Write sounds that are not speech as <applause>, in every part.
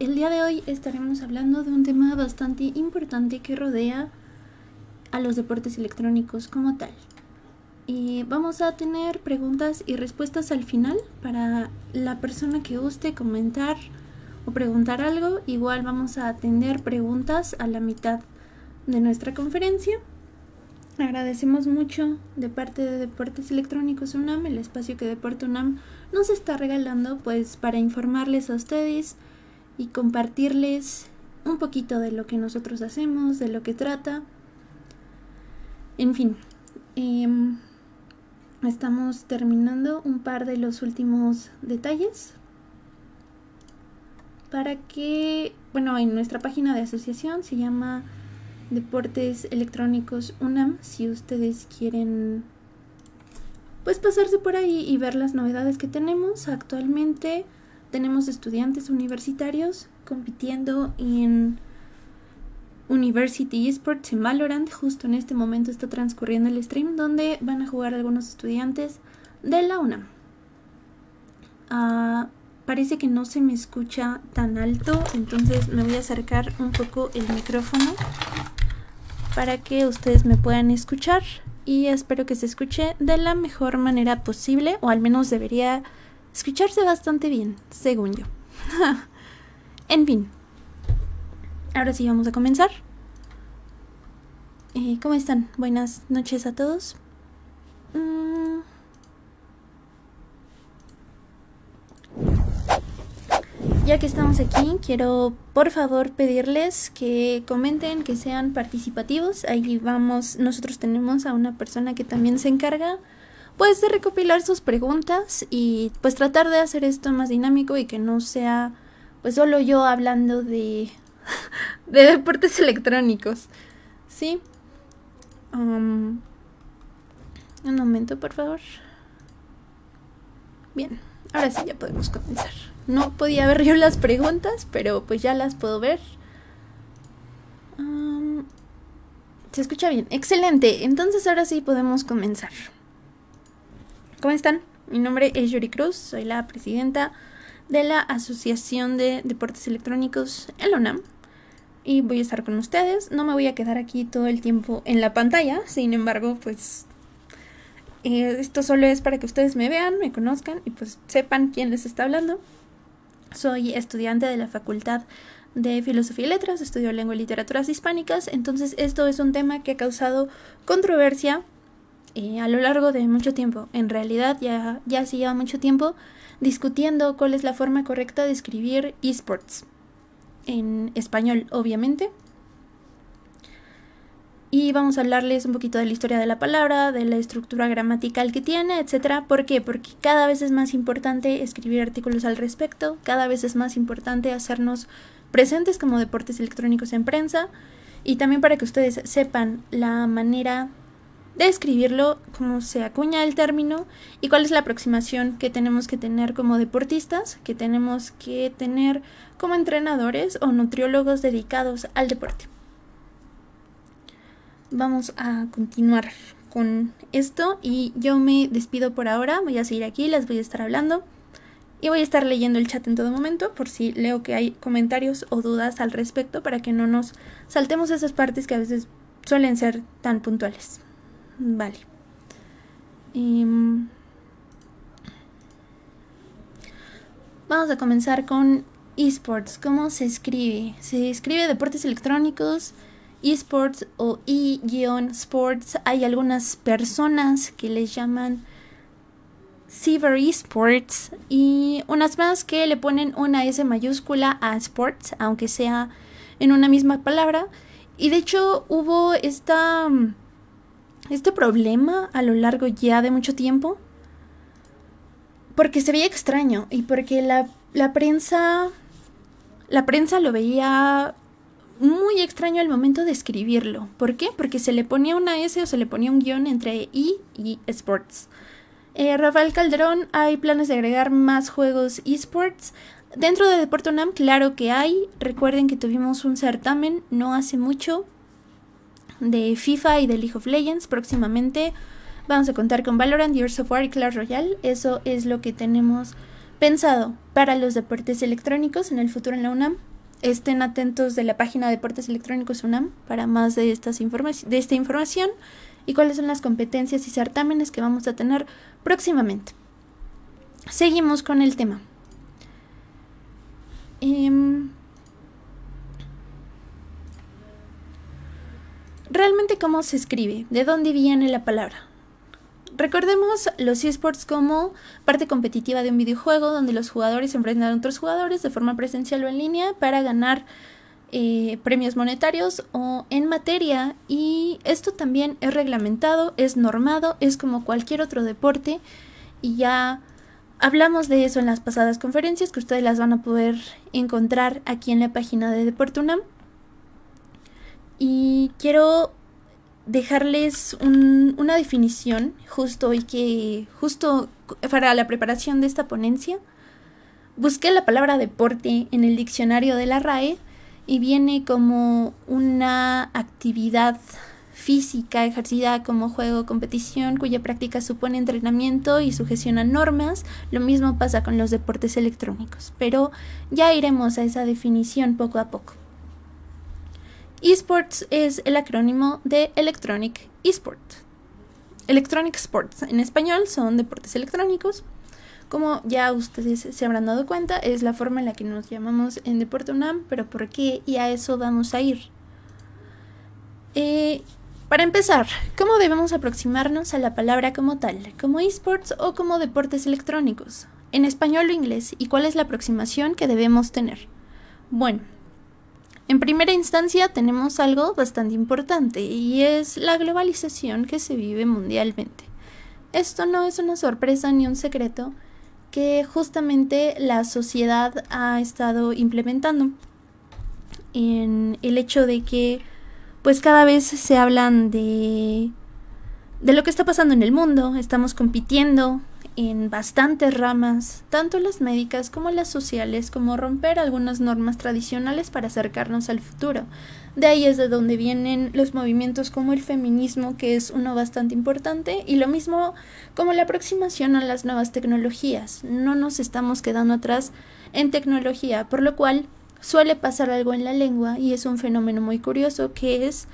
el día de hoy estaremos hablando de un tema bastante importante que rodea a los deportes electrónicos como tal. Y vamos a tener preguntas y respuestas al final para la persona que guste comentar o preguntar algo. Igual vamos a atender preguntas a la mitad de nuestra conferencia. Agradecemos mucho de parte de Deportes Electrónicos UNAM el espacio que Deporte UNAM nos está regalando pues para informarles a ustedes y compartirles un poquito de lo que nosotros hacemos, de lo que trata. En fin, em, estamos terminando un par de los últimos detalles para que, bueno, en nuestra página de asociación se llama Deportes Electrónicos UNAM, si ustedes quieren pues pasarse por ahí y ver las novedades que tenemos actualmente tenemos estudiantes universitarios compitiendo en University Esports en Valorant. Justo en este momento está transcurriendo el stream donde van a jugar algunos estudiantes de la UNAM. Ah, parece que no se me escucha tan alto, entonces me voy a acercar un poco el micrófono para que ustedes me puedan escuchar y espero que se escuche de la mejor manera posible o al menos debería escucharse bastante bien, según yo. <laughs> en fin. Ahora sí vamos a comenzar. Eh, ¿Cómo están? Buenas noches a todos. Mm. Ya que estamos aquí, quiero por favor pedirles que comenten, que sean participativos. Ahí vamos, nosotros tenemos a una persona que también se encarga pues recopilar sus preguntas y pues tratar de hacer esto más dinámico y que no sea pues solo yo hablando de, <laughs> deportes electrónicos, ¿sí? Um, un momento, por favor. Bien, ahora sí ya podemos comenzar. No podía ver yo las preguntas, pero pues ya las puedo ver. Um, se escucha bien. Excelente. Entonces ahora sí podemos comenzar. ¿Cómo están? Mi nombre es Yuri Cruz, soy la presidenta de la Asociación de Deportes Electrónicos en la UNAM y voy a estar con ustedes. No me voy a quedar aquí todo el tiempo en la pantalla, sin embargo, pues eh, esto solo es para que ustedes me vean, me conozcan y pues sepan quién les está hablando. Soy estudiante de la Facultad de Filosofía y Letras, estudio Lengua y Literaturas Hispánicas, entonces esto es un tema que ha causado controversia a lo largo de mucho tiempo, en realidad ya, ya se lleva mucho tiempo discutiendo cuál es la forma correcta de escribir esports. En español, obviamente. Y vamos a hablarles un poquito de la historia de la palabra, de la estructura gramatical que tiene, etcétera. ¿Por qué? Porque cada vez es más importante escribir artículos al respecto, cada vez es más importante hacernos presentes como deportes electrónicos en prensa y también para que ustedes sepan la manera describirlo cómo se acuña el término y cuál es la aproximación que tenemos que tener como deportistas, que tenemos que tener como entrenadores o nutriólogos dedicados al deporte. Vamos a continuar con esto y yo me despido por ahora, voy a seguir aquí, les voy a estar hablando y voy a estar leyendo el chat en todo momento por si leo que hay comentarios o dudas al respecto para que no nos saltemos esas partes que a veces suelen ser tan puntuales. Vale. Em, vamos a comenzar con esports. ¿Cómo se escribe? Se escribe deportes electrónicos, esports o e-sports. Hay algunas personas que les llaman cyber esports y unas más que le ponen una S mayúscula a sports, aunque sea en una misma palabra. Y de hecho hubo esta mm, este problema a lo largo ya de mucho tiempo. Porque se veía extraño y porque la, prensa. La prensa lo veía muy extraño al momento de escribirlo. ¿Por qué? Porque se le ponía una S o se le ponía un guión entre I y Sports. Eh, Rafael Calderón, hay planes de agregar más juegos esports. Dentro de Deporto claro que hay. Recuerden que tuvimos un certamen no hace mucho de FIFA y de League of Legends próximamente. Vamos a contar con Valorant, Years of War y Clash Royale. Eso es lo que tenemos pensado para los deportes electrónicos en el futuro en la UNAM. Estén atentos de la página de Deportes Electrónicos UNAM para más de, estas de esta información y cuáles son las competencias y certámenes que vamos a tener próximamente. Seguimos con el tema. Em, realmente cómo se escribe, de dónde viene la palabra. Recordemos los esports como parte competitiva de un videojuego donde los jugadores enfrentan a otros jugadores de forma presencial o en línea para ganar eh, premios monetarios o en materia y esto también es reglamentado, es normado, es como cualquier otro deporte y ya hablamos de eso en las pasadas conferencias que ustedes las van a poder encontrar aquí en la página de Deportunam. Y quiero dejarles una definición justo y que justo para la preparación de esta ponencia busqué la palabra deporte en el diccionario de la RAE y viene como una actividad física ejercida como juego competición cuya práctica supone entrenamiento y sujeción a normas. Lo mismo pasa con los deportes electrónicos, pero ya iremos a esa definición poco a poco. Esports es el acrónimo de Electronic Esports. Electronic Sports en español son deportes electrónicos. Como ya ustedes se habrán dado cuenta, es la forma en la que nos llamamos en Deporte UNAM, pero ¿por qué? Y a eso vamos a ir. Eh, para empezar, ¿cómo debemos aproximarnos a la palabra como tal, como esports o como deportes electrónicos? En español o inglés, ¿y cuál es la aproximación que debemos tener? Bueno, en primera instancia tenemos algo bastante importante y es la globalización que se vive mundialmente. Esto no es una sorpresa ni un secreto que justamente la sociedad ha estado implementando en el hecho de que pues cada vez se hablan de de lo que está pasando en el mundo, estamos compitiendo, en bastantes ramas, tanto las médicas como las sociales, como romper algunas normas tradicionales para acercarnos al futuro. De ahí es de donde vienen los movimientos como el feminismo, que es uno bastante importante, y lo mismo como la aproximación a las nuevas tecnologías. No nos estamos quedando atrás en tecnología, por lo cual suele pasar algo en la lengua y es un fenómeno muy curioso que es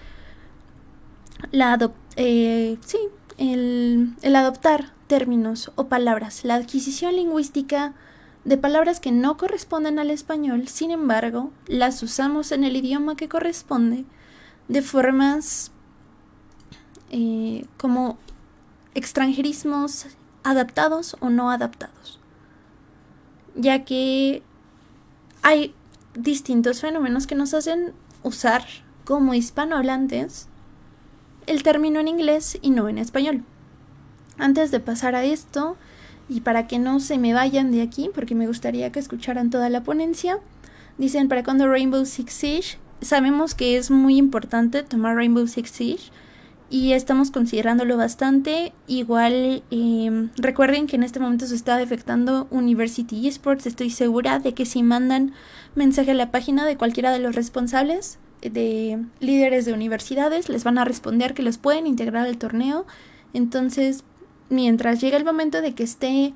la eh, sí, el adoptar términos o palabras. La adquisición lingüística de palabras que no corresponden al español, sin embargo, las usamos en el idioma que corresponde de formas eh, como extranjerismos adaptados o no adaptados, ya que hay distintos fenómenos que nos hacen usar como hispanohablantes el término en inglés y no en español. Antes de pasar a esto, y para que no se me vayan de aquí, porque me gustaría que escucharan toda la ponencia, dicen para cuando Rainbow Six Siege, sabemos que es muy importante tomar Rainbow Six Siege y estamos considerándolo bastante. Igual em, recuerden que en este momento se está afectando University Esports. Estoy segura de que si mandan mensaje a la página de cualquiera de los responsables, de líderes de universidades, les van a responder que los pueden integrar al torneo. Entonces, mientras llega el momento de que esté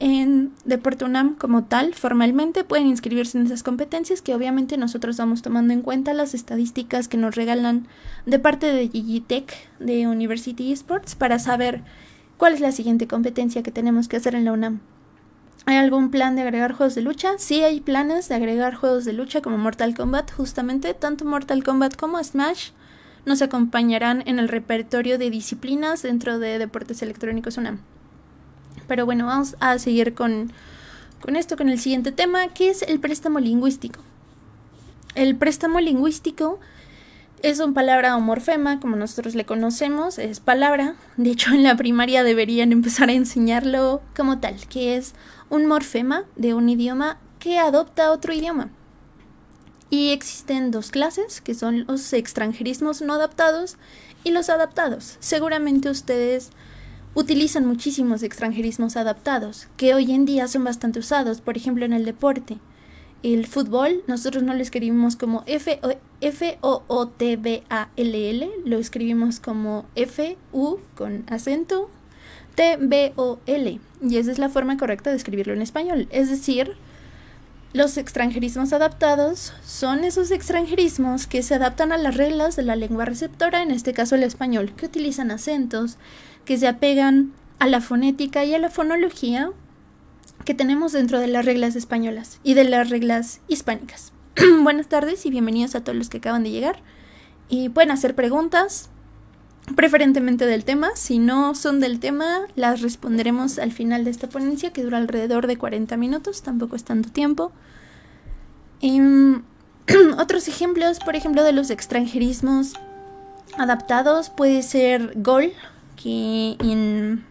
en Deporte UNAM como tal, formalmente pueden inscribirse en esas competencias que obviamente nosotros vamos tomando en cuenta las estadísticas que nos regalan de parte de Gigitech de University Esports para saber cuál es la siguiente competencia que tenemos que hacer en la UNAM. ¿Hay algún plan de agregar juegos de lucha? Sí hay planes de agregar juegos de lucha como Mortal Kombat, justamente tanto Mortal Kombat como Smash nos acompañarán en el repertorio de disciplinas dentro de Deportes Electrónicos UNAM. Pero bueno, vamos a seguir con, esto, con el siguiente tema, que es el préstamo lingüístico. El préstamo lingüístico es una palabra o morfema, como nosotros le conocemos, es palabra. De hecho, en la primaria deberían empezar a enseñarlo como tal, que es un morfema de un idioma que adopta otro idioma. Y existen dos clases, que son los extranjerismos no adaptados y los adaptados. Seguramente ustedes utilizan muchísimos extranjerismos adaptados, que hoy en día son bastante usados, por ejemplo en el deporte. El fútbol, nosotros no lo escribimos como F-O-O-T-B-A-L-L, -L, lo escribimos como F-U con acento T-B-O-L, y esa es la forma correcta de escribirlo en español, es decir, los extranjerismos adaptados son esos extranjerismos que se adaptan a las reglas de la lengua receptora, en este caso el español, que utilizan acentos, que se apegan a la fonética y a la fonología que tenemos dentro de las reglas españolas y de las reglas hispánicas. <clears throat> Buenas tardes y bienvenidos a todos los que acaban de llegar. Y pueden hacer preguntas, preferentemente del tema. Si no son del tema, las responderemos al final de esta ponencia que dura alrededor de 40 minutos, tampoco es tanto tiempo. Em, <clears throat> otros ejemplos, por ejemplo, de los extranjerismos adaptados puede ser gol, que en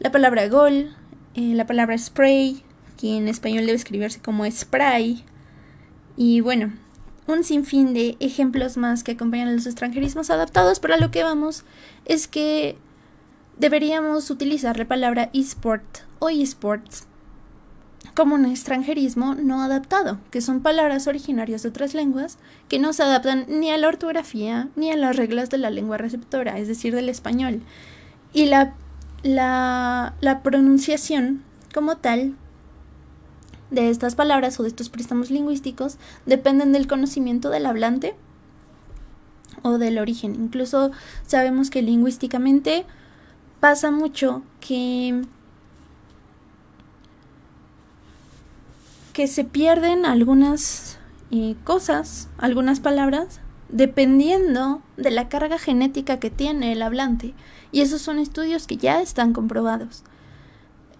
la palabra gol, eh, la palabra spray, que en español debe escribirse como spray. Y bueno, un sinfín de ejemplos más que acompañan los extranjerismos adaptados, pero a lo que vamos es que deberíamos utilizar la palabra esport o esports como un extranjerismo no adaptado, que son palabras originarias de otras lenguas que no se adaptan ni a la ortografía ni a las reglas de la lengua receptora, es decir, del español. Y la, la, la pronunciación como tal de estas palabras o de estos préstamos lingüísticos dependen del conocimiento del hablante o del origen. Incluso sabemos que lingüísticamente pasa mucho que que se pierden algunas eh, cosas, algunas palabras, dependiendo de la carga genética que tiene el hablante. Y esos son estudios que ya están comprobados.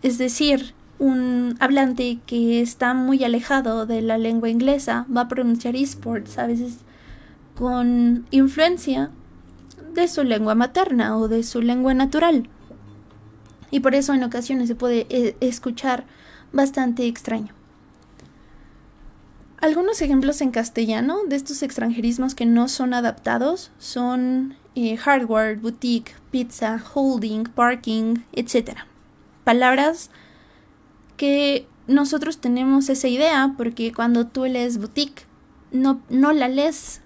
Es decir, un hablante que está muy alejado de la lengua inglesa va a pronunciar esports a veces con influencia de su lengua materna o de su lengua natural. Y por eso en ocasiones se puede eh, escuchar bastante extraño. Algunos ejemplos en castellano de estos extranjerismos que no son adaptados son eh, hardware, boutique, pizza, holding, parking, etc. Palabras que nosotros tenemos esa idea porque cuando tú lees boutique, no, no la lees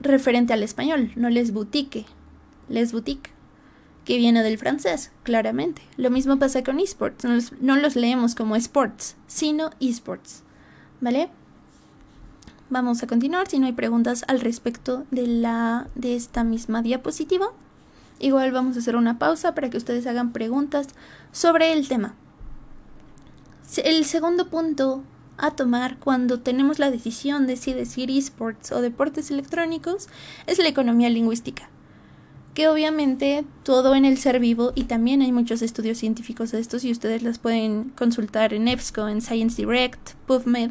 referente al español, no lees boutique, lees boutique, que viene del francés, claramente. Lo mismo pasa con esports, no los, no los leemos como sports, sino esports, ¿vale? Vamos a continuar si no hay preguntas al respecto de, la, de esta misma diapositiva. Igual vamos a hacer una pausa para que ustedes hagan preguntas sobre el tema. El segundo punto a tomar cuando tenemos la decisión de si decir esports o deportes electrónicos es la economía lingüística, que obviamente todo en el ser vivo y también hay muchos estudios científicos de estos y ustedes las pueden consultar en EBSCO, en Science Direct, PubMed,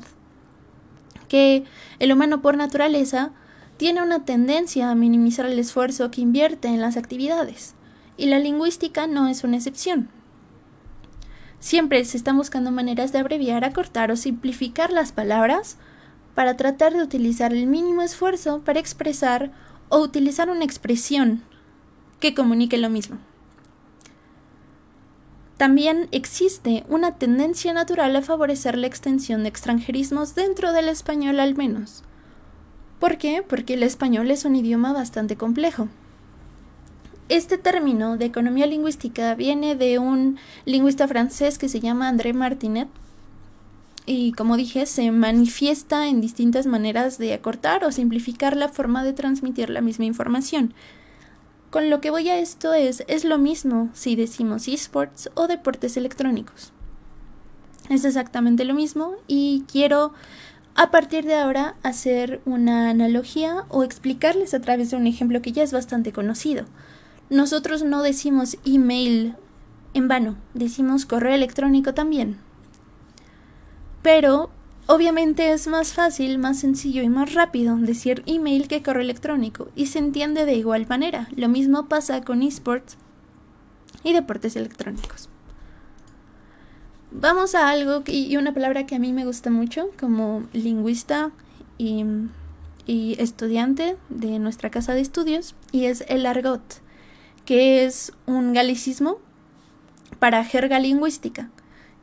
que el humano por naturaleza tiene una tendencia a minimizar el esfuerzo que invierte en las actividades y la lingüística no es una excepción. Siempre se están buscando maneras de abreviar, acortar o simplificar las palabras para tratar de utilizar el mínimo esfuerzo para expresar o utilizar una expresión que comunique lo mismo. También existe una tendencia natural a favorecer la extensión de extranjerismos dentro del español al menos. ¿Por qué? Porque el español es un idioma bastante complejo. Este término de economía lingüística viene de un lingüista francés que se llama André Martinet y como dije se manifiesta en distintas maneras de acortar o simplificar la forma de transmitir la misma información. Con lo que voy a esto es, es lo mismo si decimos esports o deportes electrónicos. Es exactamente lo mismo y quiero a partir de ahora hacer una analogía o explicarles a través de un ejemplo que ya es bastante conocido. Nosotros no decimos email en vano, decimos correo electrónico también. Pero obviamente es más fácil, más sencillo y más rápido decir email que correo electrónico y se entiende de igual manera. Lo mismo pasa con esports y deportes electrónicos. Vamos a algo y una palabra que a mí me gusta mucho como lingüista y estudiante de nuestra casa de estudios y es el argot que es un galicismo para jerga lingüística.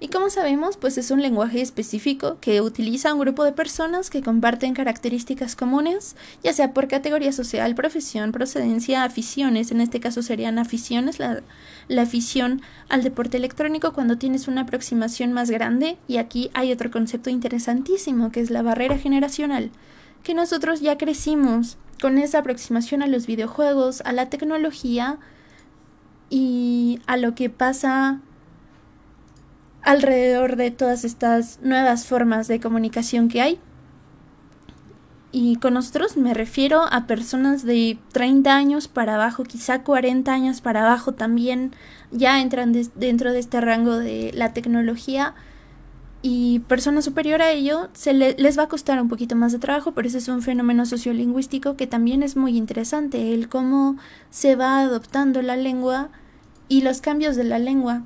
Y como sabemos, pues es un lenguaje específico que utiliza un grupo de personas que comparten características comunes, ya sea por categoría social, profesión, procedencia, aficiones, en este caso serían aficiones, la, la afición al deporte electrónico cuando tienes una aproximación más grande, y aquí hay otro concepto interesantísimo que es la barrera generacional, que nosotros ya crecimos con esa aproximación a los videojuegos, a la tecnología y a lo que pasa alrededor de todas estas nuevas formas de comunicación que hay. Y con nosotros me refiero a personas de 30 años para abajo, quizá 40 años para abajo también, ya entran dentro de este rango de la tecnología y personas superior a ello se les va a costar un poquito más de trabajo, pero ese es un fenómeno sociolingüístico que también es muy interesante, el cómo se va adoptando la lengua y los cambios de la lengua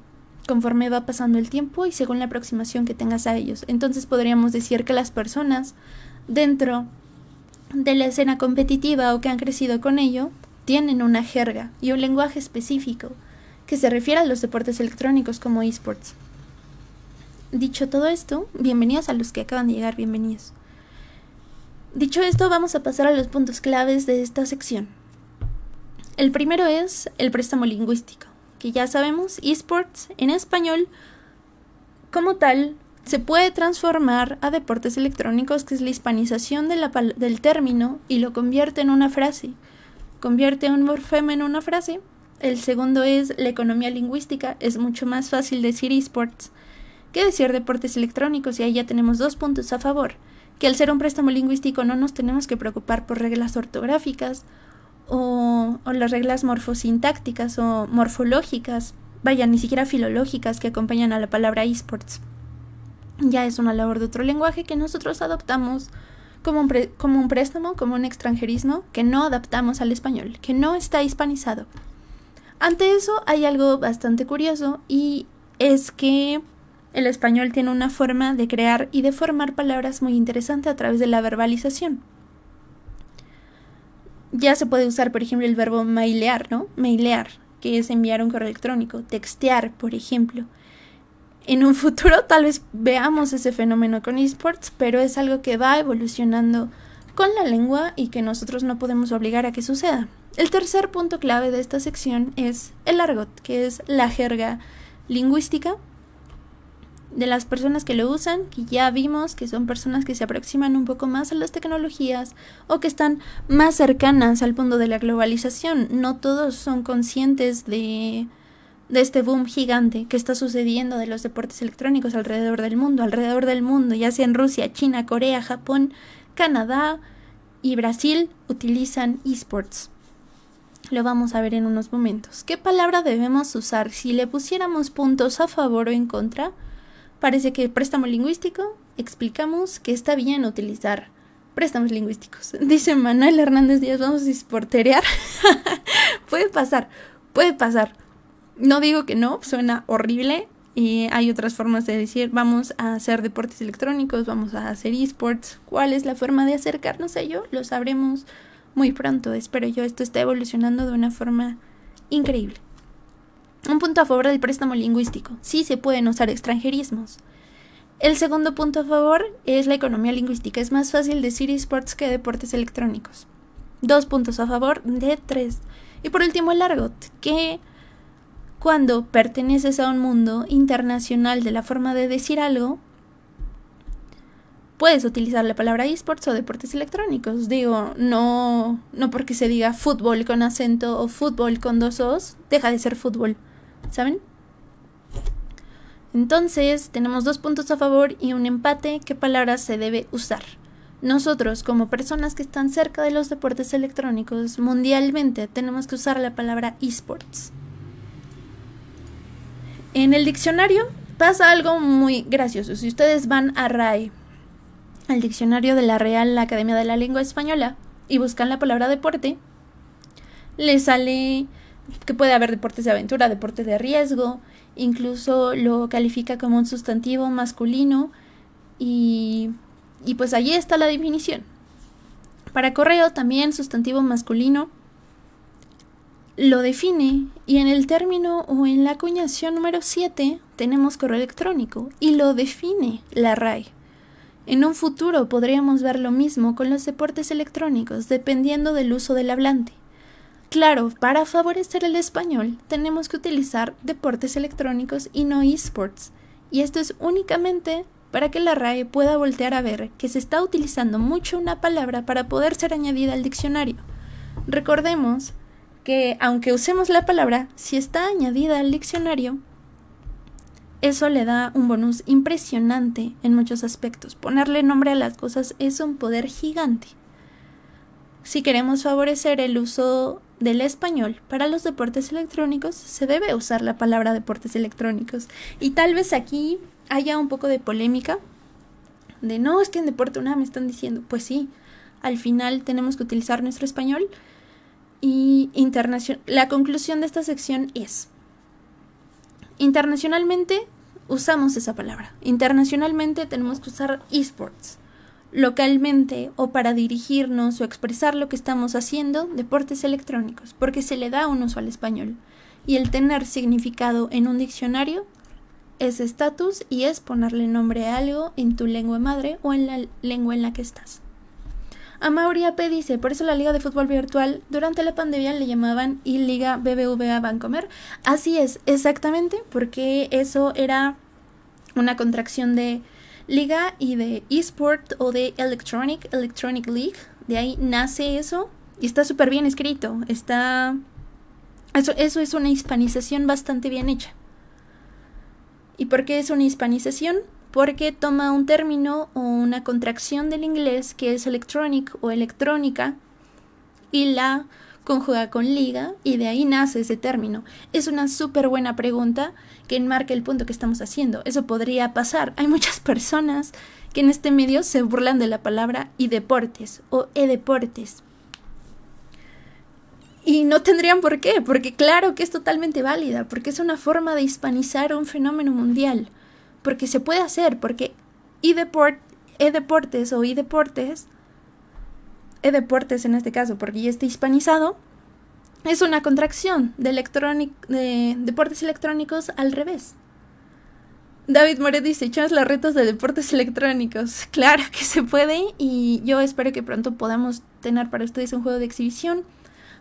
conforme va pasando el tiempo y según la aproximación que tengas a ellos. Entonces podríamos decir que las personas dentro de la escena competitiva o que han crecido con ello tienen una jerga y un lenguaje específico que se refiere a los deportes electrónicos como esports. Dicho todo esto, bienvenidos a los que acaban de llegar, bienvenidos. Dicho esto, vamos a pasar a los puntos claves de esta sección. El primero es el préstamo lingüístico, que ya sabemos, esports en español como tal se puede transformar a deportes electrónicos, que es la hispanización del término y lo convierte en una frase. Convierte un morfema en una frase. El segundo es la economía lingüística, es mucho más fácil decir esports ¿Qué decir deportes electrónicos? Y ahí ya tenemos dos puntos a favor, que al ser un préstamo lingüístico no nos tenemos que preocupar por reglas ortográficas o, las reglas morfosintácticas o morfológicas, vaya, ni siquiera filológicas que acompañan a la palabra esports. Ya es una labor de otro lenguaje que nosotros adoptamos como un préstamo, como un extranjerismo que no adaptamos al español, que no está hispanizado. Ante eso hay algo bastante curioso y es que el español tiene una forma de crear y de formar palabras muy interesante a través de la verbalización. Ya se puede usar, por ejemplo, el verbo mailear, ¿no? Mailear, que es enviar un correo electrónico, textear, por ejemplo. En un futuro tal vez veamos ese fenómeno con esports, pero es algo que va evolucionando con la lengua y que nosotros no podemos obligar a que suceda. El tercer punto clave de esta sección es el argot, que es la jerga lingüística de las personas que lo usan, que ya vimos que son personas que se aproximan un poco más a las tecnologías o que están más cercanas al punto de la globalización. No todos son conscientes de, de este boom gigante que está sucediendo de los deportes electrónicos alrededor del mundo, alrededor del mundo, ya sea en Rusia, China, Corea, Japón, Canadá y Brasil utilizan esports. Lo vamos a ver en unos momentos. ¿Qué palabra debemos usar si le pusiéramos puntos a favor o en contra? Parece que préstamo lingüístico explicamos que está bien utilizar préstamos lingüísticos. <laughs> Dice Manuel Hernández Díaz, vamos a esporterear. <laughs> puede pasar, puede pasar. No digo que no, suena horrible. Y hay otras formas de decir, vamos a hacer deportes electrónicos, vamos a hacer esports. ¿Cuál es la forma de acercarnos a ello? Lo sabremos muy pronto. Espero yo, esto está evolucionando de una forma increíble. Un punto a favor del préstamo lingüístico. Sí se pueden usar extranjerismos. El segundo punto a favor es la economía lingüística. Es más fácil decir esports que deportes electrónicos. Dos puntos a favor de tres. Y por último el argot, que cuando perteneces a un mundo internacional de la forma de decir algo, puedes utilizar la palabra esports o deportes electrónicos. Digo, no, no porque se diga fútbol con acento o fútbol con dos os, deja de ser fútbol. ¿saben? Entonces, tenemos dos puntos a favor y un empate. ¿Qué palabra se debe usar? Nosotros, como personas que están cerca de los deportes electrónicos mundialmente, tenemos que usar la palabra esports. En el diccionario pasa algo muy gracioso. Si ustedes van a RAE, al diccionario de la Real Academia de la Lengua Española, y buscan la palabra deporte, les sale que puede haber deportes de aventura, deporte de riesgo, incluso lo califica como un sustantivo masculino y, y pues allí está la definición. Para correo también sustantivo masculino lo define y en el término o en la acuñación número 7 tenemos correo electrónico y lo define la RAE. En un futuro podríamos ver lo mismo con los deportes electrónicos dependiendo del uso del hablante. Claro, para favorecer el español tenemos que utilizar deportes electrónicos y no esports, y esto es únicamente para que la RAE pueda voltear a ver que se está utilizando mucho una palabra para poder ser añadida al diccionario. Recordemos que aunque usemos la palabra, si está añadida al diccionario, eso le da un bonus impresionante en muchos aspectos. Ponerle nombre a las cosas es un poder gigante. Si queremos favorecer el uso del español para los deportes electrónicos, se debe usar la palabra deportes electrónicos. Y tal vez aquí haya un poco de polémica de no, es que en Deporte una me están diciendo, pues sí, al final tenemos que utilizar nuestro español y La conclusión de esta sección es, internacionalmente usamos esa palabra, internacionalmente tenemos que usar esports localmente o para dirigirnos o expresar lo que estamos haciendo, deportes electrónicos, porque se le da un uso al español. Y el tener significado en un diccionario es estatus y es ponerle nombre a algo en tu lengua madre o en la lengua en la que estás. Amaury P. dice, por eso la Liga de Fútbol Virtual durante la pandemia le llamaban y Liga BBVA Bancomer. Así es, exactamente, porque eso era una contracción de liga y de eSport o de Electronic, Electronic League. De ahí nace eso y está súper bien escrito. Está. Eso, eso es una hispanización bastante bien hecha. ¿Y por qué es una hispanización? Porque toma un término o una contracción del inglés que es electronic o electrónica y la conjuga con liga y de ahí nace ese término. Es una súper buena pregunta que enmarca el punto que estamos haciendo. Eso podría pasar. Hay muchas personas que en este medio se burlan de la palabra y deportes o e-deportes. Y no tendrían por qué, porque claro que es totalmente válida, porque es una forma de hispanizar un fenómeno mundial, porque se puede hacer, porque e-deportes o e-deportes e-deportes en este caso, porque ya está hispanizado, es una contracción de, de deportes electrónicos al revés. David Moret dice, echamos las retos de deportes electrónicos. <laughs> Claro que se puede y yo espero que pronto podamos tener para ustedes un juego de exhibición.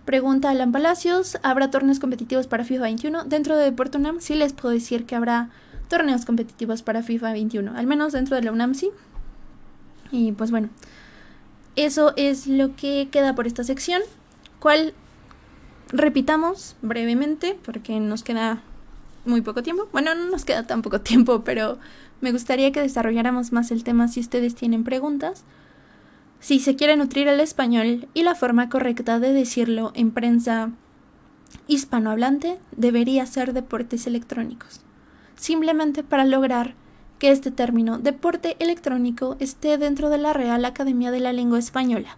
Pregunta Alan Palacios, ¿habrá torneos competitivos para FIFA 21? Dentro de Deporte UNAM sí les puedo decir que habrá torneos competitivos para FIFA 21, al menos dentro de la UNAM sí. Y pues bueno, eso es lo que queda por esta sección, cual repitamos brevemente porque nos queda muy poco tiempo. Bueno, no nos queda tan poco <laughs> tiempo, pero me gustaría que desarrolláramos más el tema si ustedes tienen preguntas. Si se quiere nutrir el español y la forma correcta de decirlo en prensa hispanohablante debería ser deportes electrónicos, simplemente para lograr que este término deporte electrónico esté dentro de la Real Academia de la Lengua Española.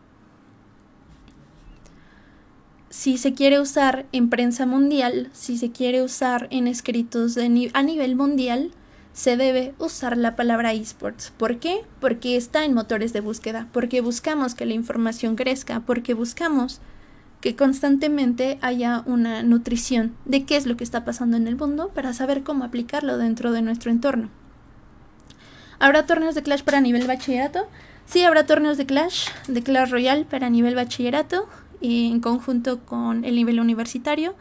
Si se quiere usar en prensa mundial, si se quiere usar en escritos a nivel mundial, se debe usar la palabra esports. ¿Por qué? Porque está en motores de búsqueda, porque buscamos que la información crezca, porque buscamos que constantemente haya una nutrición de qué es lo que está pasando en el mundo para saber cómo aplicarlo dentro de nuestro entorno. ¿Habrá torneos de Clash para nivel bachillerato? Sí, habrá torneos de Clash, de Clash Royale para nivel bachillerato, en conjunto con el nivel universitario.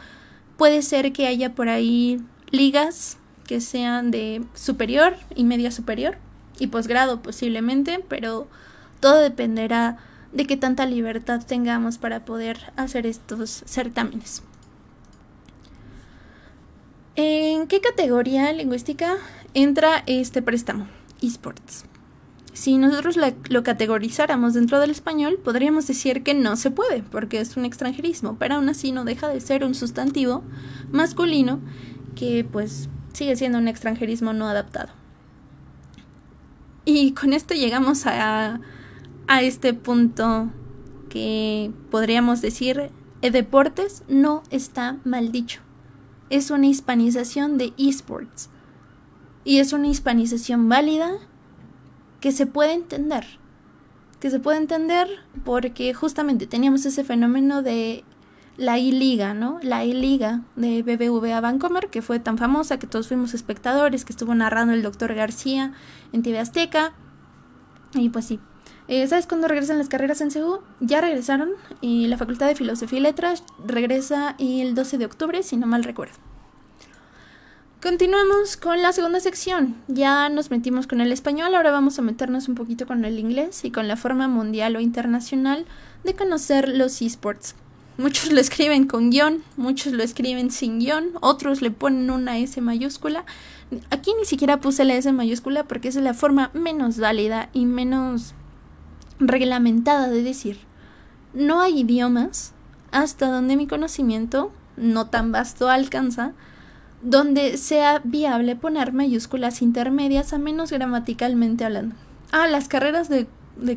Puede ser que haya por ahí ligas que sean de superior y media superior y posgrado posiblemente, pero todo dependerá de qué tanta libertad tengamos para poder hacer estos certámenes. ¿En qué categoría lingüística entra este préstamo? esports. Si nosotros lo categorizáramos dentro del español, podríamos decir que no se puede, porque es un extranjerismo, pero aún así no deja de ser un sustantivo masculino que pues sigue siendo un extranjerismo no adaptado. Y con esto llegamos a, este punto que podríamos decir, deportes no está mal dicho. Es una hispanización de esports y es una hispanización válida que se puede entender. Que se puede entender porque justamente teníamos ese fenómeno de la I-Liga, ¿no? La I-Liga de BBVA Bancomer, que fue tan famosa que todos fuimos espectadores, que estuvo narrando el doctor García en TV Azteca. Y pues sí. Eh, ¿Sabes cuándo regresan las carreras en CEU? Ya regresaron y la Facultad de Filosofía y Letras regresa el 12 de octubre, si no mal recuerdo. Continuemos con la segunda sección. Ya nos metimos con el español, ahora vamos a meternos un poquito con el inglés y con la forma mundial o internacional de conocer los esports. Muchos lo escriben con guión, muchos lo escriben sin guión, otros le ponen una S mayúscula. Aquí ni siquiera puse la S mayúscula porque es la forma menos válida y menos reglamentada de decir. No hay idiomas hasta donde mi conocimiento no tan vasto alcanza donde sea viable poner mayúsculas intermedias a menos gramaticalmente hablando. Ah, las carreras de,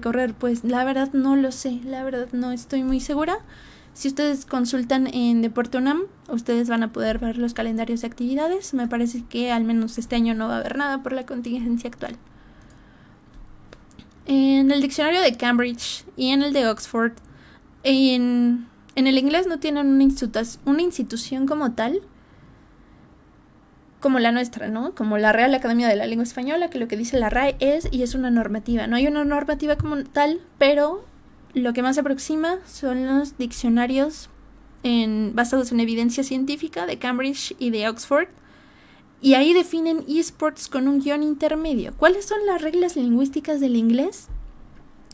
correr, pues la verdad no lo sé, la verdad no estoy muy segura. Si ustedes consultan en Deporte UNAM, ustedes van a poder ver los calendarios de actividades. Me parece que al menos este año no va a haber nada por la contingencia actual. En el diccionario de Cambridge y en el de Oxford, en, en el inglés no tienen una, una institución como tal, como la nuestra, ¿no? Como la Real Academia de la Lengua Española, que lo que dice la RAE es y es una normativa. No hay una normativa como tal, pero lo que más se aproxima son los diccionarios basados en evidencia científica de Cambridge y de Oxford. Y ahí definen esports con un guión intermedio. ¿Cuáles son las reglas lingüísticas del inglés?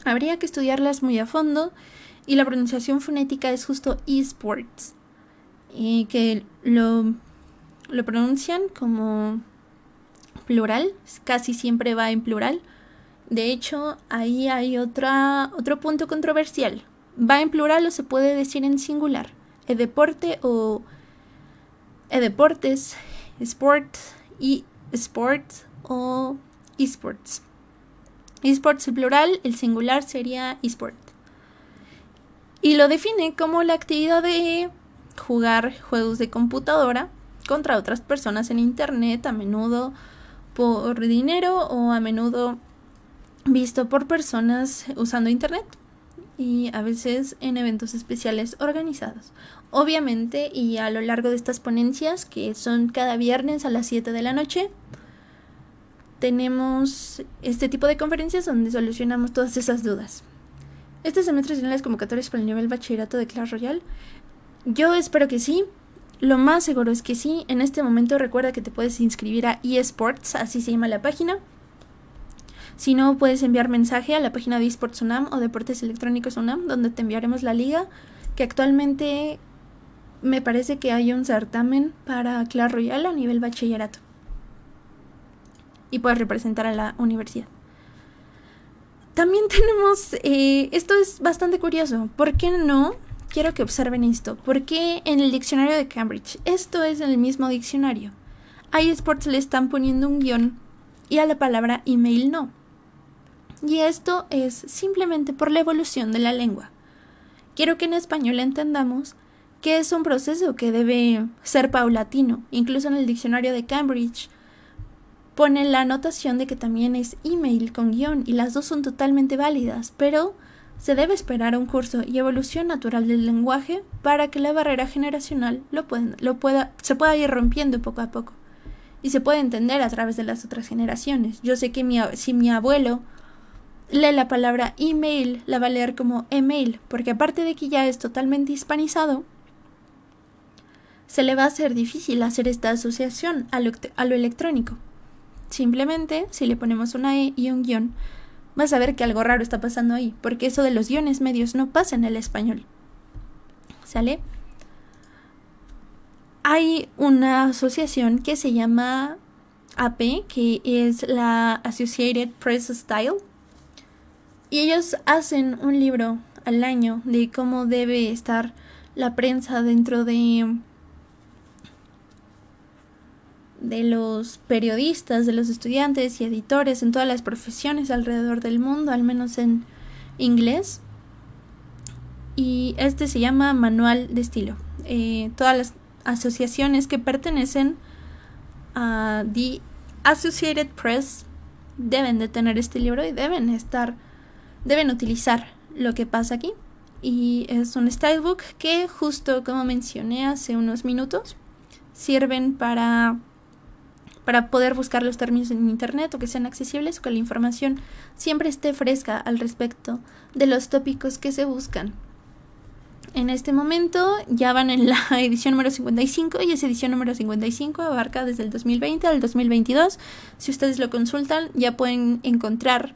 Habría que estudiarlas muy a fondo y la pronunciación fonética es justo esports. Y que lo lo pronuncian como plural, casi siempre va en plural. De hecho, ahí hay otro punto controversial. Va en plural o se puede decir en singular. e deporte o e deportes, sport y sports o esports. Esports el plural, el singular sería esport. Y lo define como la actividad de jugar juegos de computadora contra otras personas en Internet, a menudo por dinero o a menudo visto por personas usando Internet y a veces en eventos especiales organizados. Obviamente, y a lo largo de estas ponencias, que son cada viernes a las 7 de la noche, tenemos este tipo de conferencias donde solucionamos todas esas dudas. Este semestre serán las convocatorias para el nivel bachillerato de Clash Royal Yo espero que sí, lo más seguro es que sí. En este momento recuerda que te puedes inscribir a eSports, así se llama la página. Si no, puedes enviar mensaje a la página de eSports UNAM o Deportes Electrónicos UNAM, donde te enviaremos la liga, que actualmente me parece que hay un certamen para Clash Royale a nivel bachillerato. Y puedes representar a la universidad. También tenemos, eh, esto es bastante curioso, ¿por qué no quiero que observen esto, porque en el diccionario de Cambridge, esto es en el mismo diccionario, a iSports le están poniendo un guión y a la palabra email no. Y esto es simplemente por la evolución de la lengua. Quiero que en español entendamos que es un proceso que debe ser paulatino. Incluso en el diccionario de Cambridge pone la anotación de que también es email con guión y las dos son totalmente válidas, pero se debe esperar un curso y evolución natural del lenguaje para que la barrera generacional lo pueda, se pueda ir rompiendo poco a poco y se puede entender a través de las otras generaciones. Yo sé que si mi abuelo lee la palabra email, la va a leer como email, porque aparte de que ya es totalmente hispanizado, se le va a hacer difícil hacer esta asociación a lo, a lo electrónico. Simplemente, si le ponemos una E y un guión, vas a ver que algo raro está pasando ahí, porque eso de los guiones medios no pasa en el español. ¿Sale? Hay una asociación que se llama AP, que es la Associated Press Style, y ellos hacen un libro al año de cómo debe estar la prensa dentro de de los periodistas, de los estudiantes y editores en todas las profesiones alrededor del mundo, al menos en inglés. Y este se llama Manual de Estilo. Eh, todas las asociaciones que pertenecen a The Associated Press deben de tener este libro y deben estar, deben utilizar lo que pasa aquí. Y es un stylebook que justo como mencioné hace unos minutos, sirven para para poder buscar los términos en Internet o que sean accesibles o que la información siempre esté fresca al respecto de los tópicos que se buscan. En este momento ya van en la <laughs> edición número 55 y esa edición número 55 abarca desde el 2020 al 2022. Si ustedes lo consultan ya pueden encontrar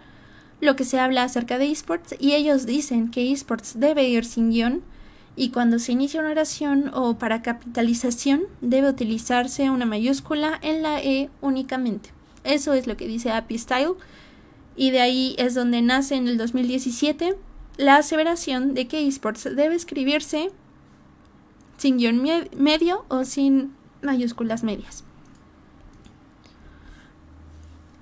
lo que se habla acerca de esports y ellos dicen que esports debe ir sin guión y cuando se inicia una oración o para capitalización debe utilizarse una mayúscula en la E únicamente. Eso es lo que dice API Style y de ahí es donde nace en el 2017 la aseveración de que esports debe escribirse sin guión medio o sin mayúsculas medias.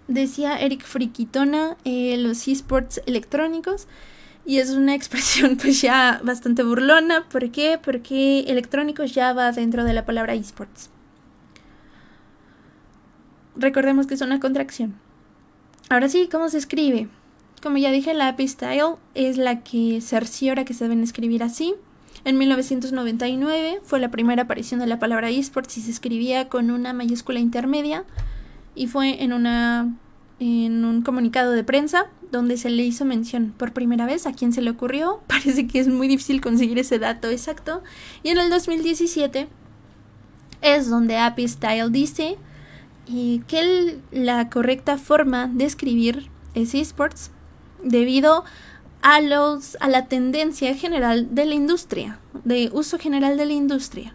Decía Eric Friquitona, eh, los esports electrónicos y es una <laughs> expresión pues ya bastante burlona. ¿Por qué? Porque electrónicos ya va dentro de la palabra esports. Recordemos que es una contracción. Ahora sí, ¿cómo se escribe? Como ya dije, la API Style es la que cerciora que se deben escribir así. En 1999 fue la primera aparición de la palabra esports y se escribía con una mayúscula intermedia y fue en una en un comunicado de prensa donde se le hizo mención por primera vez a quién se le ocurrió. <laughs> Parece que es muy difícil conseguir ese dato exacto. Y en el 2017 es donde Appy Style dice que la correcta forma de escribir es esports debido a, los, a la tendencia general de la industria, de uso general de la industria.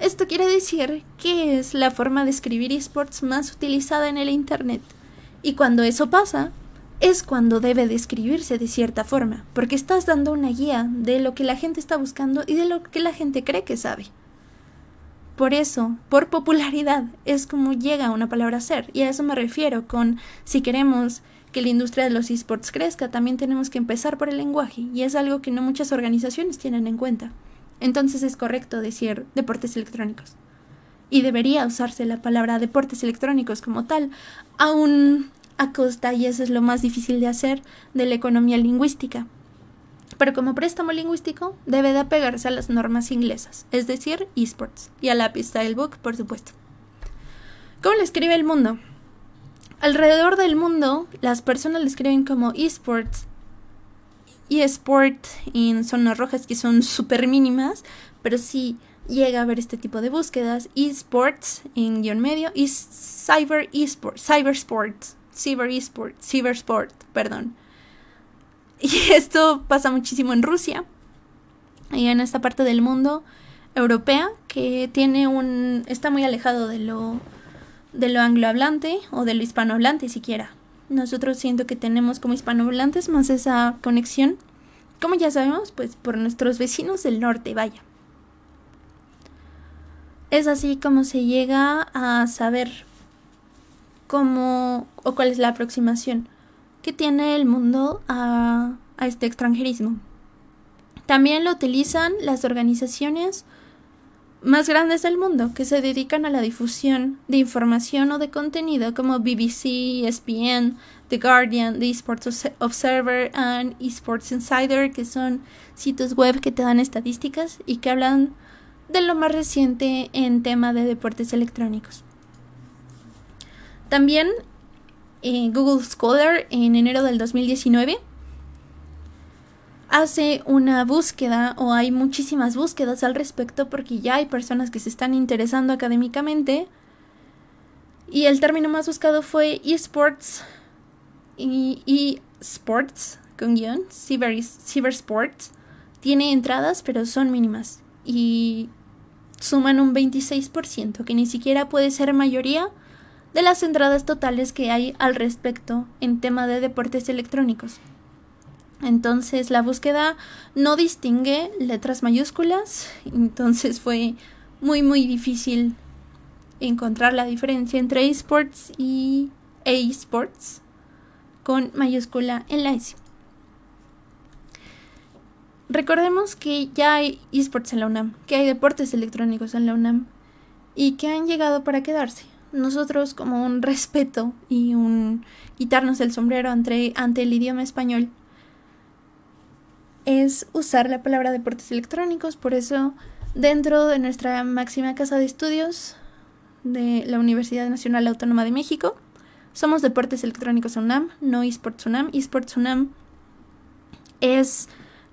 Esto quiere decir que es la forma de escribir esports más utilizada en el Internet. Y cuando eso pasa, es cuando debe describirse de cierta forma, porque estás dando una guía de lo que la gente está buscando y de lo que la gente cree que sabe. Por eso, por popularidad, es como llega una palabra a ser. Y a eso me refiero con si queremos que la industria de los esports crezca, también tenemos que empezar por el lenguaje, y es algo que no muchas organizaciones tienen en cuenta. Entonces es correcto decir deportes electrónicos y debería usarse la palabra deportes electrónicos como tal, aún a costa, y eso es lo más difícil de hacer, de la economía lingüística. Pero como préstamo lingüístico, debe de apegarse a las normas inglesas, es decir, esports, y a la pista del book, por supuesto. ¿Cómo lo escribe el mundo? Alrededor del mundo, las personas lo escriben como esports, eSport en zonas rojas que son súper mínimas, pero sí llega a ver este tipo de búsquedas, esports en guión medio, y cyber esports, cyber cyber esports, cyber sport, perdón. Y <laughs> esto pasa muchísimo en Rusia y en esta parte del mundo europea que tiene un está muy alejado de lo de lo anglohablante o de lo hispanohablante siquiera. Nosotros siento que tenemos como hispanohablantes más esa conexión, como ya sabemos, pues por nuestros vecinos del norte, vaya. Es así como se llega a saber cómo o cuál es la aproximación que tiene el mundo a, este extranjerismo. También lo utilizan las organizaciones más grandes del mundo que se dedican a la difusión de información o de contenido como BBC, ESPN, The Guardian, The Esports Observer y Esports Insider, que son sitios web que te dan estadísticas y que hablan de lo más reciente en tema de deportes electrónicos. También eh, Google Scholar en enero del 2019 hace una búsqueda o hay muchísimas búsquedas al respecto porque ya hay personas que se están interesando académicamente y el término más buscado fue esports y esports con guión, cyber, tiene entradas pero son mínimas y suman un 26%, que ni siquiera puede ser mayoría de las entradas totales que hay al respecto en tema de deportes electrónicos. Entonces la búsqueda no distingue letras mayúsculas, entonces fue muy muy difícil encontrar la diferencia entre esports y esports con mayúscula en la S. Recordemos que ya hay esports en la UNAM, que hay deportes electrónicos en la UNAM y que han llegado para quedarse. Nosotros como un respeto y un quitarnos el sombrero ante, ante el idioma español es usar la palabra deportes electrónicos, por eso dentro de nuestra máxima casa de estudios de la Universidad Nacional Autónoma de México, somos Deportes Electrónicos UNAM, no eSports UNAM. eSports UNAM es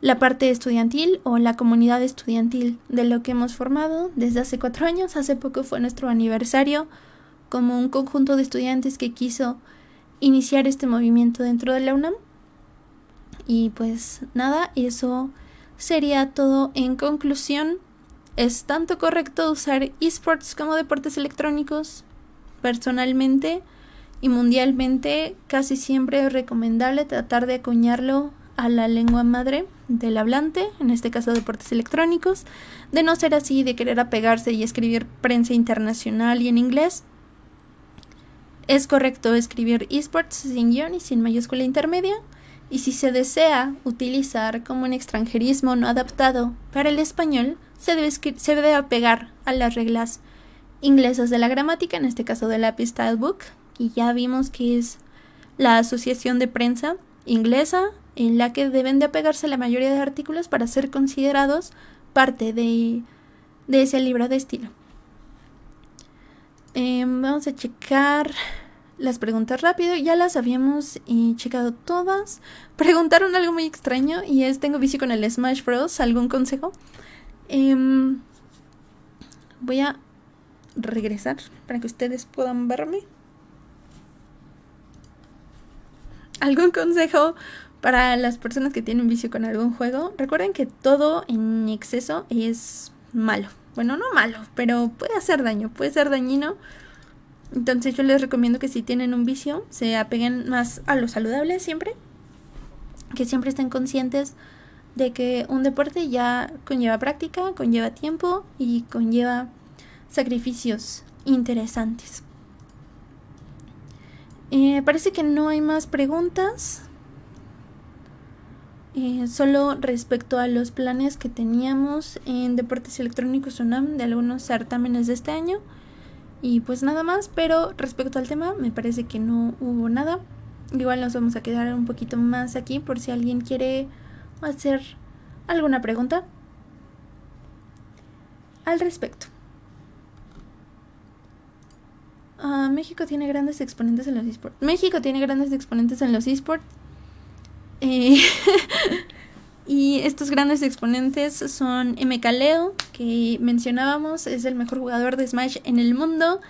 la parte estudiantil o la comunidad estudiantil de lo que hemos formado desde hace cuatro años. Hace poco fue nuestro aniversario como un conjunto de estudiantes que quiso iniciar este movimiento dentro de la UNAM. Y pues nada, eso sería todo en conclusión. Es tanto correcto usar esports como deportes electrónicos. Personalmente y mundialmente casi siempre es recomendable tratar de acuñarlo a la lengua madre del hablante, en este caso deportes electrónicos, de no ser así, de querer apegarse y escribir prensa internacional y en inglés. Es correcto escribir esports sin guión y sin mayúscula intermedia, y si se desea utilizar como un extranjerismo no adaptado para el español, se debe, apegar a las reglas inglesas de la gramática, en este caso de la Style Book, y ya vimos que es la Asociación de Prensa Inglesa, en la que deben de apegarse la mayoría de artículos para ser considerados parte de, de ese libro de estilo. Em, vamos a checar las preguntas rápido, ya las habíamos eh, checado todas. <laughs> Preguntaron algo muy extraño y es, tengo vicio con el Smash Bros, ¿algún consejo? Em, voy a regresar para que ustedes puedan verme. ¿Algún consejo para las personas que tienen vicio con algún juego, recuerden que todo en exceso es malo. Bueno, no malo, pero puede hacer daño, puede ser dañino. Entonces yo les recomiendo que si tienen un vicio, se apeguen más a lo saludable siempre. Que siempre estén conscientes de que un deporte ya conlleva práctica, conlleva tiempo y conlleva sacrificios interesantes. Eh, parece que no hay más preguntas. Eh, solo respecto a los planes que teníamos en Deportes Electrónicos UNAM de algunos certámenes de este año. Y pues nada más, pero respecto al tema me parece que no hubo nada. Igual nos vamos a quedar un poquito más aquí por si alguien quiere hacer alguna pregunta al respecto. Ah, México tiene grandes exponentes en los esports. México tiene grandes exponentes en los esports eh, <laughs> y estos grandes exponentes son M. que mencionábamos, es el mejor jugador de Smash en el mundo.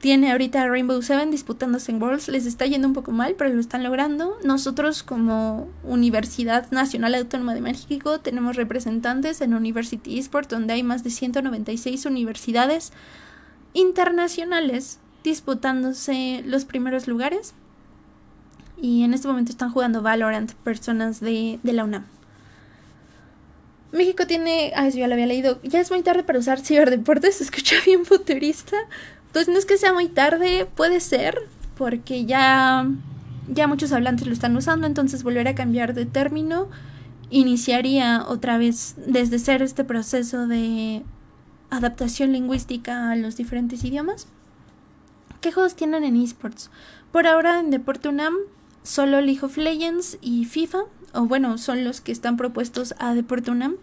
Tiene ahorita Rainbow Seven disputándose en Worlds. Les está yendo un poco mal, pero lo están logrando. Nosotros, como Universidad Nacional Autónoma de México, tenemos representantes en University Esports, donde hay más de 196 universidades internacionales disputándose los primeros lugares y en este momento están jugando Valorant personas de, la UNAM. México tiene, ah, eso ya lo había leído, ya es muy tarde para usar ciberdeportes, se escucha <laughs> bien futurista. Pues no es que sea muy tarde, puede ser, porque ya, ya muchos hablantes lo están usando, entonces volver a cambiar de término iniciaría otra vez desde ser este proceso de adaptación lingüística a los diferentes idiomas. ¿Qué juegos tienen en esports? Por ahora en Deporte UNAM solo League of Legends y FIFA, o bueno, son los que están propuestos a Deportunam.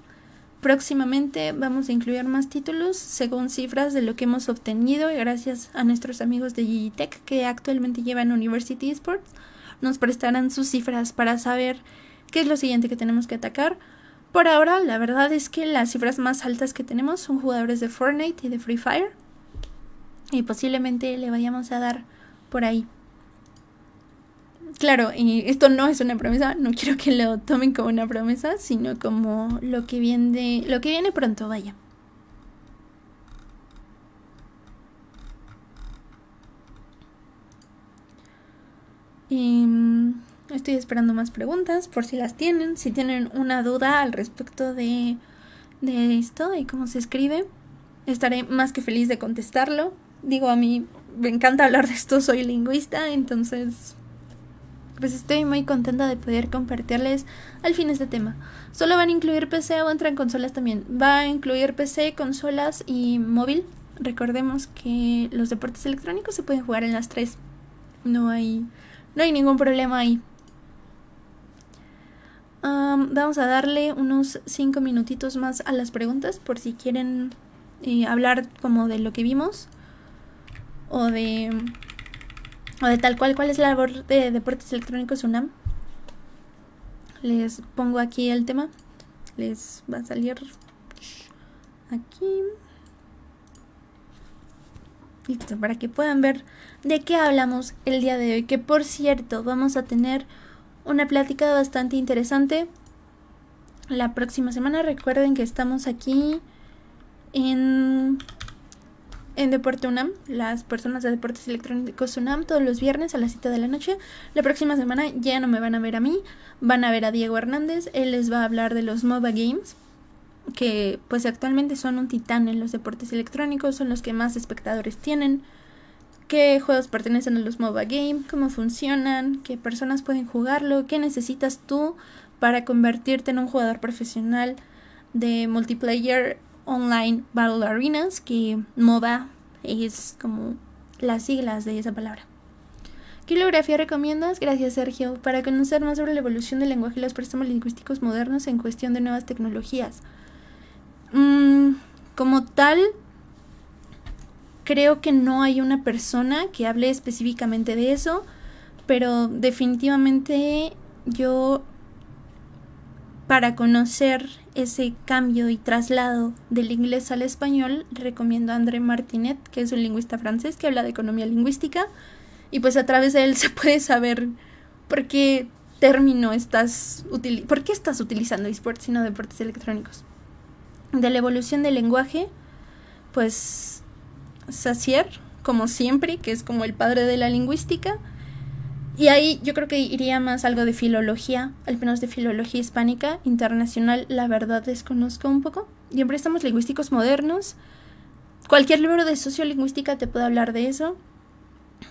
Próximamente vamos a incluir más títulos según cifras de lo que hemos obtenido gracias a nuestros amigos de Gigitech que actualmente llevan University Sports, Nos prestarán sus cifras para saber qué es lo siguiente que tenemos que atacar. Por ahora, la verdad es que las cifras más altas que tenemos son jugadores de Fortnite y de Free Fire. Y posiblemente le vayamos a dar por ahí claro, y esto no es una promesa, no quiero que lo tomen como una promesa, sino como lo que viene, lo que viene pronto, vaya. Em, estoy esperando más preguntas por si las tienen, si tienen una duda al respecto de, de esto y cómo se escribe, estaré más que feliz de contestarlo. Digo, a mí me encanta hablar de esto, soy lingüista, entonces pues estoy muy contenta de poder compartirles al fin este tema. Solo van a incluir PC o entran consolas también. Va a incluir PC, consolas y móvil. Recordemos que los deportes electrónicos se pueden jugar en las tres. No hay, no hay ningún problema ahí. vamos a darle unos cinco minutitos más a las preguntas por si quieren eh, hablar como de lo que vimos o de o de tal cual cuál es la labor de deportes electrónicos UNAM. Les pongo aquí el tema. Les va a salir aquí. Listo, para que puedan ver de qué hablamos el día de hoy. Que por cierto, vamos a tener una plática bastante interesante la próxima semana. Recuerden que estamos aquí en en Deporte UNAM, las personas de Deportes Electrónicos UNAM, todos los viernes a las 7 de la noche. La próxima semana ya no me van a ver a mí, van a ver a Diego Hernández. Él les va a hablar de los MOBA Games, que pues actualmente son un titán en los deportes electrónicos, son los que más espectadores tienen. ¿Qué juegos pertenecen a los MOBA Game? ¿Cómo funcionan? ¿Qué personas pueden jugarlo? ¿Qué necesitas tú para convertirte en un jugador profesional de multiplayer Online Battle Arenas, que MOBA es como las siglas de esa palabra. ¿Qué bibliografía recomiendas? Gracias, Sergio. Para conocer más sobre la evolución del lenguaje y los préstamos lingüísticos modernos en cuestión de nuevas tecnologías. Mm, como tal, creo que no hay una persona que hable específicamente de eso, pero definitivamente yo para conocer ese cambio y traslado del inglés al español, recomiendo a André Martinet, que es un lingüista francés que habla de economía lingüística, y pues a través de él se puede saber por qué término estás utilizando, por qué estás utilizando esports sino deportes electrónicos. De la evolución del lenguaje, pues Sacier, como siempre, que es como el padre de la lingüística, y ahí yo creo que iría más algo de filología, al menos de filología hispánica, internacional, la verdad desconozco un poco. Y en préstamos lingüísticos modernos, cualquier libro de sociolingüística te puede hablar de eso.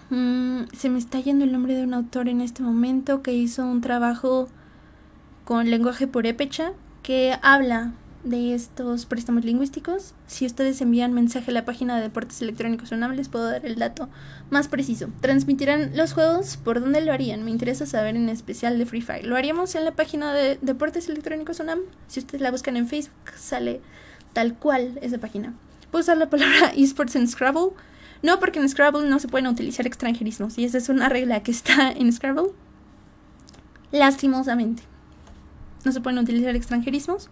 Mm, se me está yendo el nombre de un autor en este momento que hizo un trabajo con lenguaje purépecha que habla de estos préstamos lingüísticos. Si ustedes envían mensaje a la página de Deportes Electrónicos UNAM, les puedo dar el dato más preciso. ¿Transmitirán los juegos? ¿Por dónde lo harían? Me interesa saber en especial de Free Fire. Lo haríamos en la página de Deportes Electrónicos UNAM. Si ustedes la buscan en Facebook, sale tal cual esa página. ¿Puedo usar la palabra <laughs> esports en Scrabble? No, porque en Scrabble no se pueden utilizar extranjerismos y esa es una regla que está en Scrabble. Lastimosamente. No se pueden utilizar extranjerismos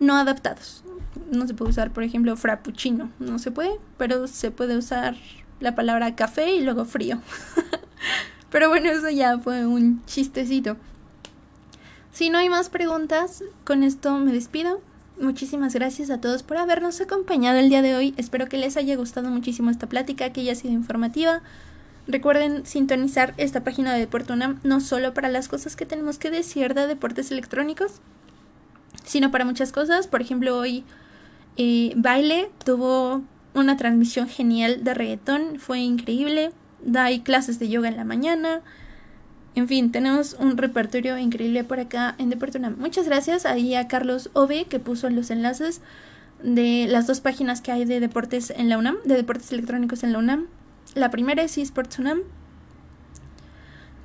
no adaptados. No se puede usar, por ejemplo, frappuccino, no se puede, pero se puede usar la palabra café y luego frío. <laughs> pero bueno, eso ya fue un chistecito. Si no hay más preguntas, con esto me despido. Muchísimas gracias a todos por habernos acompañado el día de hoy. Espero que les haya gustado muchísimo esta plática, que haya sido informativa. Recuerden sintonizar esta página de Deportuna, no solo para las cosas que tenemos que decir de deportes electrónicos, sino para muchas cosas. Por ejemplo, hoy eh, Baile tuvo una transmisión genial de reggaetón, fue increíble. Da clases de yoga en la mañana. En fin, tenemos un repertorio increíble por acá en Deportunam. Muchas gracias ahí a Carlos Ove que puso los enlaces de las dos páginas que hay de deportes en la UNAM, de deportes electrónicos en la UNAM. La primera es eSports UNAM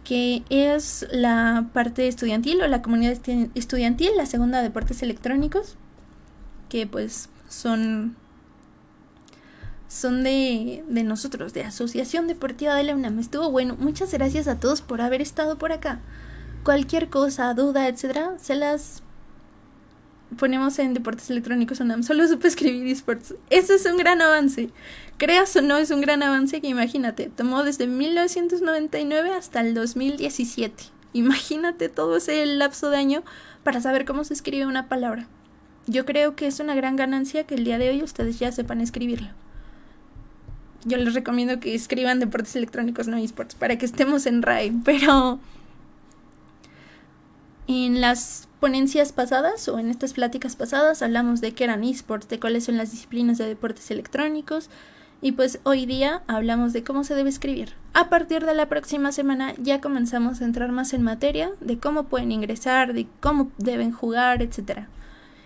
que es la parte estudiantil o la comunidad estudiantil, la segunda deportes electrónicos, que pues son son de, de nosotros, de Asociación Deportiva de la UNAM. Estuvo bueno. Muchas gracias a todos por haber estado por acá. Cualquier cosa, duda, etcétera, se las ponemos en Deportes Electrónicos UNAM. Solo supe escribir esports. Eso es un gran avance. Creas o no, es un gran avance que imagínate, tomó desde 1999 hasta el 2017. Imagínate todo ese lapso de año para saber cómo se escribe una palabra. Yo creo que es una gran ganancia que el día de hoy ustedes ya sepan escribirlo Yo les recomiendo que escriban deportes electrónicos, no esports, para que estemos en RAE, <laughs> pero en las ponencias pasadas o en estas pláticas pasadas hablamos de qué eran esports, de cuáles son las disciplinas de deportes electrónicos, y pues hoy día hablamos de cómo se debe escribir. A partir de la próxima semana ya comenzamos a entrar más en materia de cómo pueden ingresar, de cómo deben jugar, etc.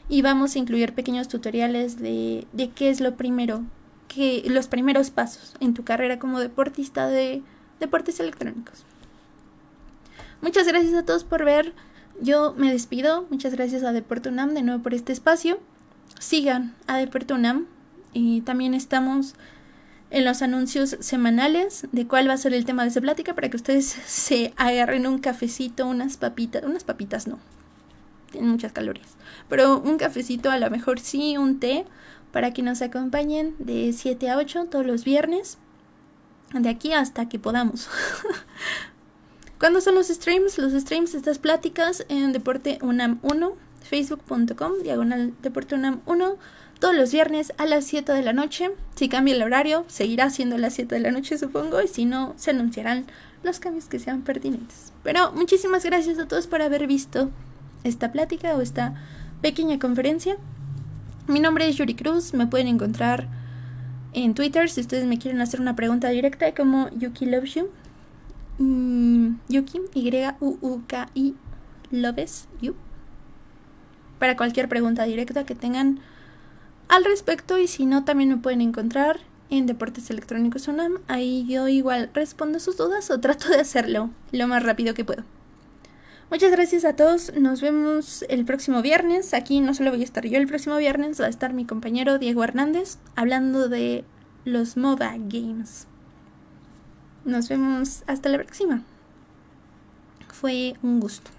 Y vamos a incluir pequeños tutoriales de, qué es lo primero, que, los primeros pasos en tu carrera como deportista de deportes electrónicos. Muchas gracias a todos por ver. Yo me despido. Muchas gracias a Deportunam de nuevo por este espacio. Sigan a Deportunam. Y también estamos en los anuncios semanales de cuál va a ser el tema de esa plática para que ustedes <laughs> se agarren un cafecito, unas papitas, unas papitas no, tienen muchas calorías, pero un cafecito a lo mejor sí, un té, para que nos acompañen de 7 a 8 todos los viernes, de aquí hasta que podamos. <laughs> ¿Cuándo son los streams? Los streams, estas pláticas en Deporte UNAM 1, facebook.com, diagonal Deporte UNAM 1 todos los viernes a las 7 de la noche. Si cambia el horario, seguirá siendo las 7 de la noche, supongo, y si no, se anunciarán los cambios que sean pertinentes. Pero muchísimas gracias a todos por haber visto esta plática o esta pequeña conferencia. Mi nombre es Yuri Cruz, me pueden encontrar en Twitter si ustedes me quieren hacer una pregunta directa como Yuki Loves You. Yuki, Y-U-U-K-I, Loves You. Para cualquier pregunta directa que tengan al respecto y si no también me pueden encontrar en Deportes Electrónicos UNAM. Ahí yo igual respondo sus dudas o trato de hacerlo lo más rápido que puedo. Muchas gracias a todos. Nos vemos el próximo viernes. Aquí no solo voy a estar yo el próximo viernes, va a estar mi compañero Diego Hernández hablando de los moda Games. Nos vemos hasta la próxima. Fue un gusto.